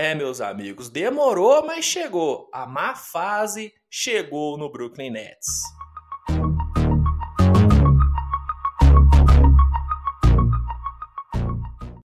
É, meus amigos, demorou, mas chegou. A má fase chegou no Brooklyn Nets.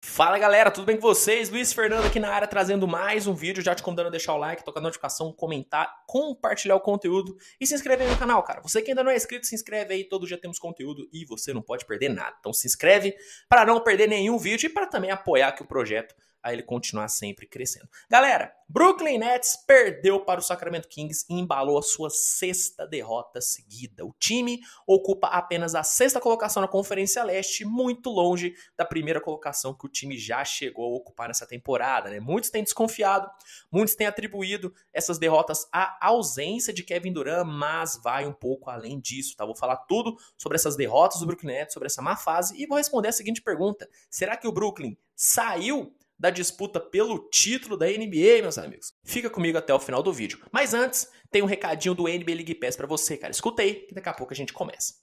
Fala galera, tudo bem com vocês? Luiz Fernando aqui na área trazendo mais um vídeo, já te convidando a deixar o like, tocar a notificação, comentar, compartilhar o conteúdo e se inscrever no canal, cara. Você que ainda não é inscrito, se inscreve aí, todo dia temos conteúdo e você não pode perder nada. Então se inscreve para não perder nenhum vídeo e para também apoiar aqui o projeto a ele continuar sempre crescendo. Galera, Brooklyn Nets perdeu para o Sacramento Kings e embalou a sua sexta derrota seguida. O time ocupa apenas a sexta colocação na Conferência Leste, muito longe da primeira colocação que o time já chegou a ocupar nessa temporada. Né? Muitos têm desconfiado, muitos têm atribuído essas derrotas à ausência de Kevin Durant, mas vai um pouco além disso. Tá? Vou falar tudo sobre essas derrotas do Brooklyn Nets, sobre essa má fase e vou responder a seguinte pergunta: será que o Brooklyn saiu da disputa pelo título da NBA, meus amigos. Fica comigo até o final do vídeo. Mas antes, tem um recadinho do NBA League Pass para você, cara. Escuta aí, que daqui a pouco a gente começa.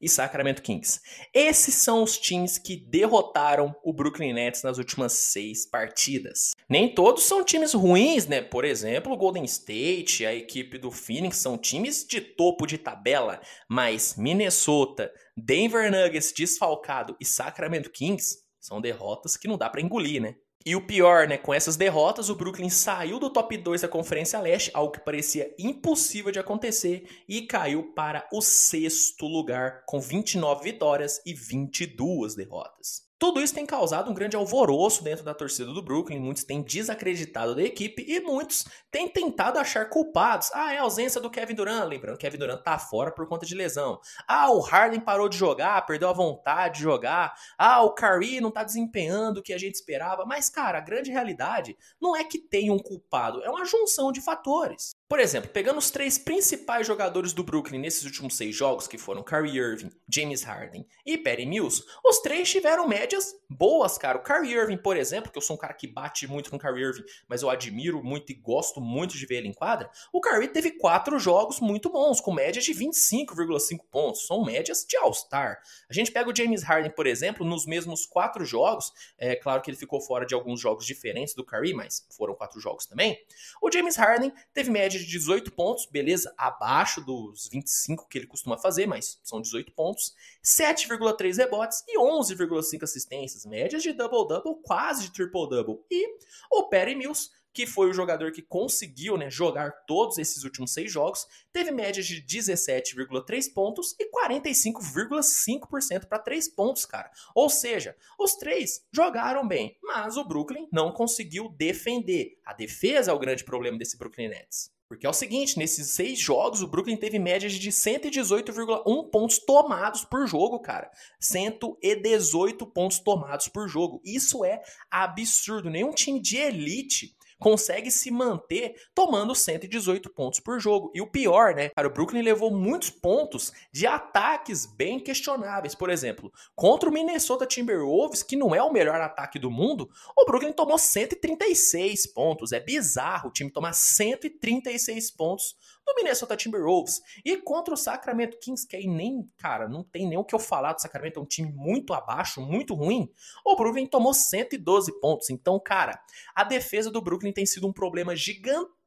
e Sacramento Kings. Esses são os times que derrotaram o Brooklyn Nets nas últimas seis partidas. Nem todos são times ruins, né? Por exemplo, o Golden State, a equipe do Phoenix são times de topo de tabela, mas Minnesota, Denver Nuggets desfalcado e Sacramento Kings são derrotas que não dá para engolir, né? E o pior, né? Com essas derrotas, o Brooklyn saiu do top 2 da Conferência Leste, algo que parecia impossível de acontecer, e caiu para o sexto lugar, com 29 vitórias e 22 derrotas. Tudo isso tem causado um grande alvoroço dentro da torcida do Brooklyn, muitos têm desacreditado da equipe e muitos têm tentado achar culpados. Ah, é a ausência do Kevin Durant, lembrando que Kevin Durant tá fora por conta de lesão. Ah, o Harden parou de jogar, perdeu a vontade de jogar. Ah, o Curry não tá desempenhando o que a gente esperava. Mas cara, a grande realidade não é que tem um culpado, é uma junção de fatores. Por exemplo, pegando os três principais jogadores do Brooklyn nesses últimos seis jogos, que foram Kyrie Irving, James Harden e Perry Mills, os três tiveram médias boas, cara. O Kyrie Irving, por exemplo, que eu sou um cara que bate muito o Kyrie Irving, mas eu admiro muito e gosto muito de ver ele em quadra, o Kyrie teve quatro jogos muito bons, com médias de 25,5 pontos. São médias de All-Star. A gente pega o James Harden, por exemplo, nos mesmos quatro jogos, é claro que ele ficou fora de alguns jogos diferentes do Kyrie, mas foram quatro jogos também. O James Harden teve média de 18 pontos, beleza? Abaixo dos 25 que ele costuma fazer, mas são 18 pontos. 7,3 rebotes e 11,5 assistências. Médias de double-double, quase de triple-double. E o Perry Mills, que foi o jogador que conseguiu né, jogar todos esses últimos seis jogos, teve médias de 17,3 pontos e 45,5% para 3 pontos, cara. Ou seja, os três jogaram bem, mas o Brooklyn não conseguiu defender. A defesa é o grande problema desse Brooklyn Nets. Porque é o seguinte, nesses seis jogos, o Brooklyn teve médias de 118,1 pontos tomados por jogo, cara. 118 pontos tomados por jogo. Isso é absurdo. Nenhum time de elite consegue se manter tomando 118 pontos por jogo. E o pior, né? Cara, o Brooklyn levou muitos pontos de ataques bem questionáveis. Por exemplo, contra o Minnesota Timberwolves, que não é o melhor ataque do mundo, o Brooklyn tomou 136 pontos. É bizarro o time tomar 136 pontos do Minnesota Timberwolves. E contra o Sacramento Kings, que aí nem, cara, não tem nem o que eu falar do Sacramento, é um time muito abaixo, muito ruim. O Brooklyn tomou 112 pontos. Então, cara, a defesa do Brooklyn tem sido um problema gigantesco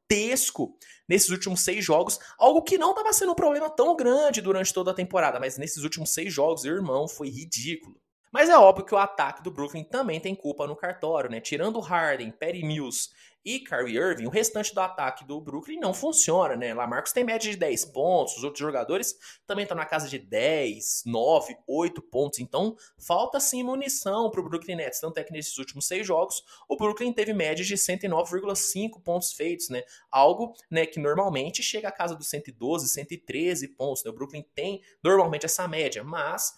gigantesco nesses últimos seis jogos, algo que não estava sendo um problema tão grande durante toda a temporada, mas nesses últimos seis jogos, irmão, foi ridículo. Mas é óbvio que o ataque do Brooklyn também tem culpa no cartório, né? Tirando Harden, Perry Mills e Kyrie Irving, o restante do ataque do Brooklyn não funciona, né? Lá Marcos tem média de 10 pontos, os outros jogadores também estão tá na casa de 10, 9, 8 pontos. Então, falta sim munição para o Brooklyn Nets. Tanto é que nesses últimos seis jogos, o Brooklyn teve média de 109,5 pontos feitos, né? Algo né, que normalmente chega à casa dos 112, 113 pontos. Né? O Brooklyn tem normalmente essa média, mas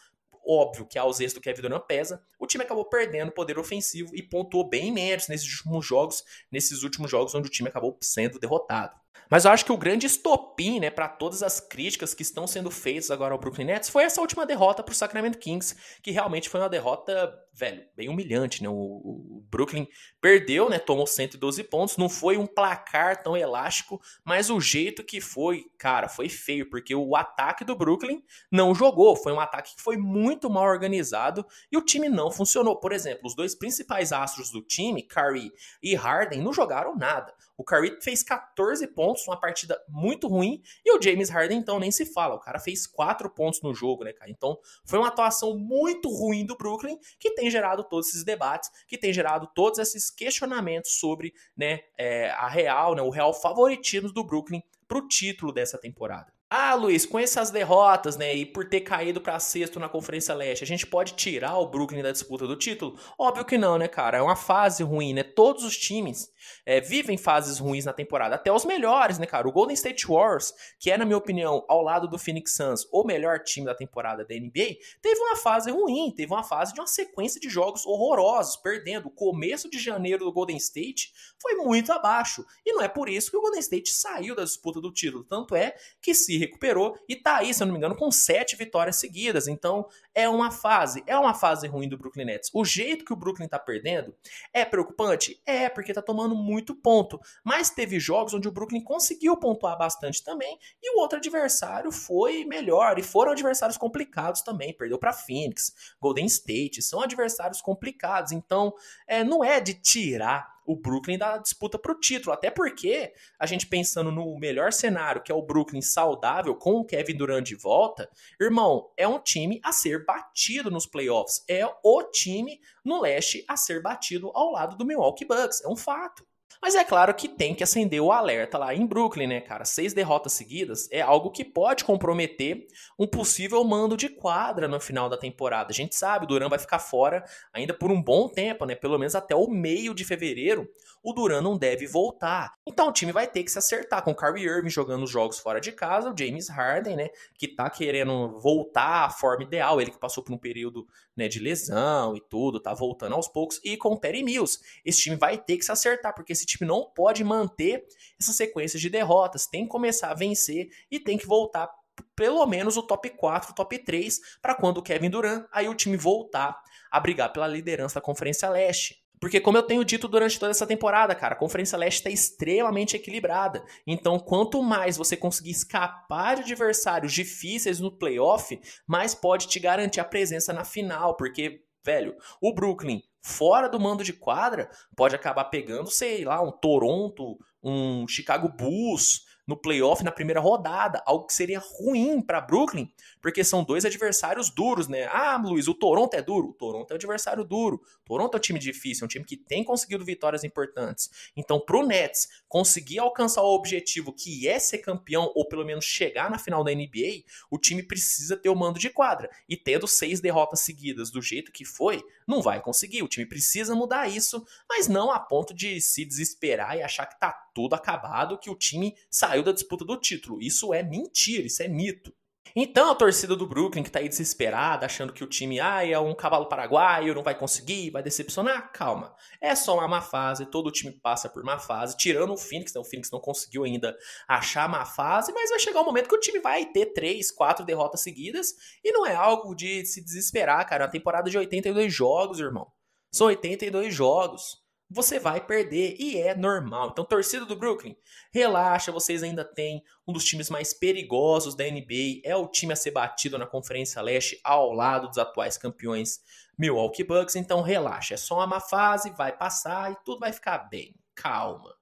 Óbvio que a ausência do Kevin Durant pesa. O time acabou perdendo poder ofensivo e pontuou bem menos nesses últimos jogos, nesses últimos jogos onde o time acabou sendo derrotado. Mas eu acho que o grande estopim, né, para todas as críticas que estão sendo feitas agora ao Brooklyn Nets foi essa última derrota para o Sacramento Kings, que realmente foi uma derrota, velho, bem humilhante, né? O, o, Brooklyn perdeu, né, tomou 112 pontos, não foi um placar tão elástico, mas o jeito que foi, cara, foi feio, porque o ataque do Brooklyn não jogou, foi um ataque que foi muito mal organizado e o time não funcionou. Por exemplo, os dois principais astros do time, Curry e Harden, não jogaram nada. O Curry fez 14 pontos, uma partida muito ruim, e o James Harden, então, nem se fala. O cara fez 4 pontos no jogo, né, cara? Então, foi uma atuação muito ruim do Brooklyn, que tem gerado todos esses debates, que tem gerado todos esses questionamentos sobre, né, é, a real, né, o real favoritismo do Brooklyn para o título dessa temporada. Ah, Luiz, com essas derrotas, né, e por ter caído para sexto na Conferência Leste, a gente pode tirar o Brooklyn da disputa do título? Óbvio que não, né, cara? É uma fase ruim, né? Todos os times é, vivem fases ruins na temporada, até os melhores, né, cara? O Golden State Warriors, que é, na minha opinião, ao lado do Phoenix Suns, o melhor time da temporada da NBA, teve uma fase ruim, teve uma fase de uma sequência de jogos horrorosos, perdendo. O começo de janeiro do Golden State foi muito abaixo, e não é por isso que o Golden State saiu da disputa do título. Tanto é que se recuperou e tá aí, se eu não me engano, com sete vitórias seguidas. Então, é uma fase, é uma fase ruim do Brooklyn Nets. O jeito que o Brooklyn tá perdendo é preocupante? É, porque tá tomando muito ponto. Mas teve jogos onde o Brooklyn conseguiu pontuar bastante também e o outro adversário foi melhor e foram adversários complicados também. Perdeu para Phoenix, Golden State, são adversários complicados. Então, é, não é de tirar o Brooklyn da disputa para o título. Até porque a gente pensando no melhor cenário, que é o Brooklyn saudável, com o Kevin Durant de volta, irmão, é um time a ser batido nos playoffs. É o time no leste a ser batido ao lado do Milwaukee Bucks. É um fato. Mas é claro que tem que acender o alerta lá em Brooklyn, né, cara? Seis derrotas seguidas é algo que pode comprometer um possível mando de quadra no final da temporada. A gente sabe, o Duran vai ficar fora ainda por um bom tempo, né? Pelo menos até o meio de fevereiro, o Duran não deve voltar. Então o time vai ter que se acertar com o Kyrie Irving jogando os jogos fora de casa, o James Harden, né, que tá querendo voltar à forma ideal, ele que passou por um período né, de lesão e tudo, tá voltando aos poucos, e com o Terry Mills. Esse time vai ter que se acertar, porque esse time não pode manter essa sequência de derrotas, tem que começar a vencer e tem que voltar pelo menos o top 4, top 3, para quando o Kevin Durant, aí o time voltar a brigar pela liderança da Conferência Leste. Porque, como eu tenho dito durante toda essa temporada, cara, a Conferência Leste está extremamente equilibrada. Então, quanto mais você conseguir escapar de adversários difíceis no playoff, mais pode te garantir a presença na final. Porque, velho, o Brooklyn, fora do mando de quadra, pode acabar pegando, sei lá, um Toronto, um Chicago Bulls, no playoff na primeira rodada, algo que seria ruim para Brooklyn, porque são dois adversários duros, né? Ah, Luiz, o Toronto é duro? O Toronto é um adversário duro. O Toronto é um time difícil, é um time que tem conseguido vitórias importantes. Então, pro Nets conseguir alcançar o objetivo que é ser campeão ou pelo menos chegar na final da NBA, o time precisa ter o mando de quadra. E tendo seis derrotas seguidas do jeito que foi, não vai conseguir. O time precisa mudar isso, mas não a ponto de se desesperar e achar que tá tudo acabado, que o time saiu saiu da disputa do título. Isso é mentira, isso é mito. Então a torcida do Brooklyn, que tá aí desesperada, achando que o time ah, é um cavalo paraguaio, não vai conseguir, vai decepcionar, calma. É só uma má fase, todo time passa por má fase, tirando o Phoenix, né? O Phoenix não conseguiu ainda achar má fase, mas vai chegar um momento que o time vai ter três, quatro derrotas seguidas, e não é algo de se desesperar, cara. É Uma temporada de 82 jogos, irmão. São 82 jogos você vai perder e é normal. Então, torcida do Brooklyn, relaxa, vocês ainda têm um dos times mais perigosos da NBA, é o time a ser batido na Conferência Leste ao lado dos atuais campeões Milwaukee Bucks, então relaxa, é só uma má fase, vai passar e tudo vai ficar bem. Calma.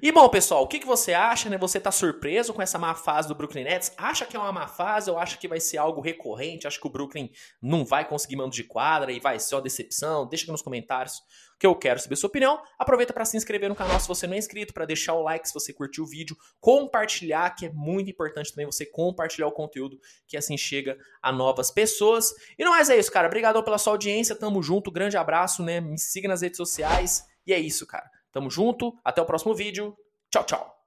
E bom, pessoal, o que, que você acha, né? Você tá surpreso com essa má fase do Brooklyn Nets? Acha que é uma má fase? Eu acho que vai ser algo recorrente? Acho que o Brooklyn não vai conseguir mando de quadra e vai ser uma decepção? Deixa aqui nos comentários que eu quero saber sua opinião. Aproveita para se inscrever no canal se você não é inscrito, para deixar o like se você curtiu o vídeo, compartilhar, que é muito importante também você compartilhar o conteúdo, que assim chega a novas pessoas. E não mais é isso, cara. Obrigado pela sua audiência, tamo junto, grande abraço, né? Me siga nas redes sociais. E é isso, cara. Tamo junto, até o próximo vídeo. Tchau, tchau.